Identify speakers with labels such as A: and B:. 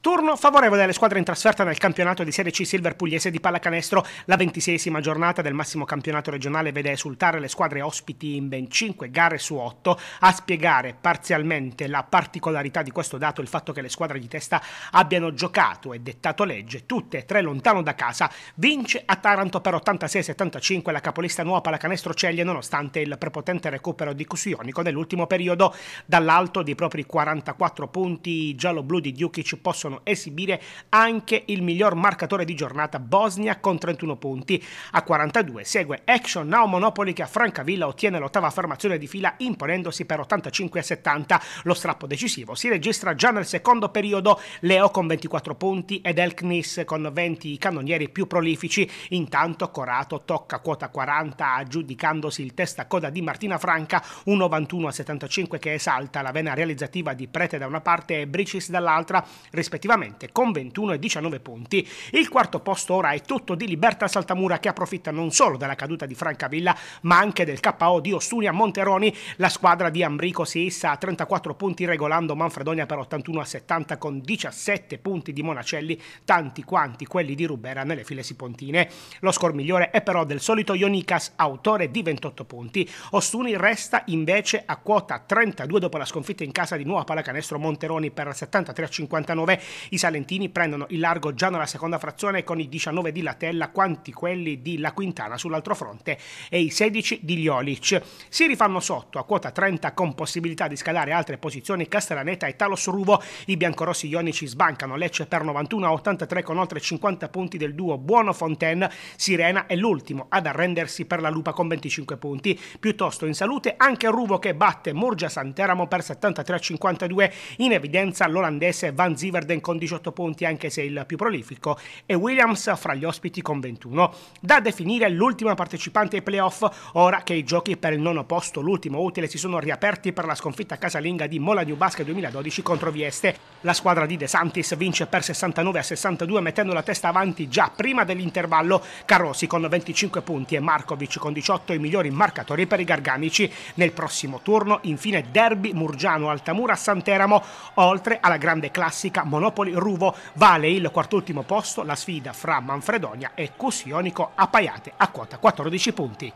A: Turno favorevole alle squadre in trasferta nel campionato di Serie C Silver Pugliese di pallacanestro. La ventiseiesima giornata del massimo campionato regionale vede esultare le squadre ospiti in ben 5 gare su 8. A spiegare parzialmente la particolarità di questo dato il fatto che le squadre di testa abbiano giocato e dettato legge tutte e tre lontano da casa. Vince a Taranto per 86-75 la capolista nuova pallacanestro Ceglie nonostante il prepotente recupero di Cusionico nell'ultimo periodo. Dall'alto di propri 44 punti i giallo-blu di Diukic possono possono esibire anche il miglior marcatore di giornata Bosnia con 31 punti. A 42 segue Action Now Monopoli che a Francavilla ottiene l'ottava formazione di fila imponendosi per 85 a 70. Lo strappo decisivo si registra già nel secondo periodo Leo con 24 punti ed Elknis con 20 i cannonieri più prolifici. Intanto Corato tocca quota 40 aggiudicandosi il testa coda di Martina Franca, un 91 a 75 che esalta la vena realizzativa di Prete da una parte e Bricis dall'altra rispetto rispettivamente con 21 e 19 punti. Il quarto posto ora è tutto di Liberta Saltamura che approfitta non solo della caduta di Francavilla ma anche del KO di Ostunia Monteroni. La squadra di Ambrico si issa a 34 punti regolando Manfredonia per 81 a 70 con 17 punti di Monacelli, tanti quanti quelli di Rubera nelle file sipontine. Lo score migliore è però del solito Ionicas, autore di 28 punti. Ostuni resta invece a quota 32 dopo la sconfitta in casa di Nuova Pallacanestro Monteroni per 73 a 59 i salentini prendono il largo già nella seconda frazione con i 19 di Latella quanti quelli di La Quintana sull'altro fronte e i 16 di Liolic. Si rifanno sotto a quota 30 con possibilità di scalare altre posizioni Castellaneta e Talos Ruvo. I biancorossi ionici sbancano Lecce per 91 a 83 con oltre 50 punti del duo Buono Fontaine. Sirena è l'ultimo ad arrendersi per la lupa con 25 punti. Piuttosto in salute anche Ruvo che batte Murgia Santeramo per 73 a 52. In evidenza l'olandese Van Ziverden Verstappen con 18 punti anche se il più prolifico e Williams fra gli ospiti con 21. Da definire l'ultima partecipante ai playoff ora che i giochi per il nono posto, l'ultimo utile, si sono riaperti per la sconfitta casalinga di Mola New Basket 2012 contro Vieste. La squadra di De Santis vince per 69 a 62 mettendo la testa avanti già prima dell'intervallo Carrossi con 25 punti e Markovic con 18 i migliori marcatori per i garganici. Nel prossimo turno infine derby Murgiano-Altamura-Santeramo oltre alla grande classica monotona Monopoli Ruvo. Vale il quartultimo posto la sfida fra Manfredonia e Cusionico a Paiate a quota 14 punti.